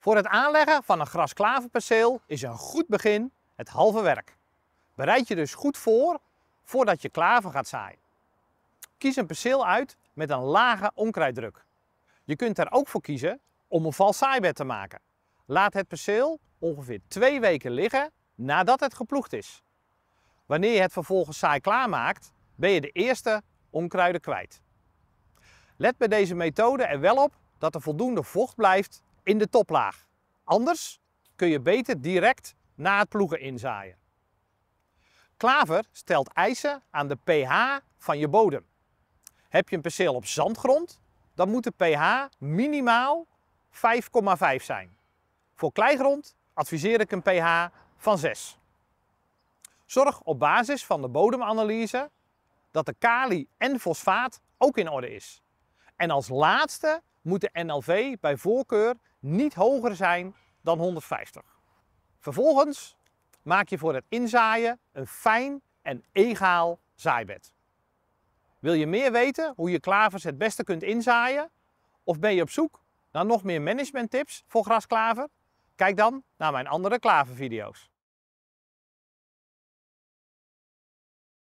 Voor het aanleggen van een perceel is een goed begin het halve werk. Bereid je dus goed voor voordat je klaven gaat zaaien. Kies een perceel uit met een lage onkruiddruk. Je kunt er ook voor kiezen om een vals te maken. Laat het perceel ongeveer twee weken liggen nadat het geploegd is. Wanneer je het vervolgens saai klaarmaakt, ben je de eerste onkruiden kwijt. Let bij deze methode er wel op dat er voldoende vocht blijft in de toplaag. Anders kun je beter direct na het ploegen inzaaien. Klaver stelt eisen aan de pH van je bodem. Heb je een perceel op zandgrond, dan moet de pH minimaal 5,5 zijn. Voor kleigrond adviseer ik een pH van 6. Zorg op basis van de bodemanalyse dat de kali en fosfaat ook in orde is. En als laatste moet de NLV bij voorkeur niet hoger zijn dan 150. Vervolgens maak je voor het inzaaien een fijn en egaal zaaibed. Wil je meer weten hoe je klavers het beste kunt inzaaien? Of ben je op zoek naar nog meer managementtips voor grasklaver? Kijk dan naar mijn andere klavervideo's.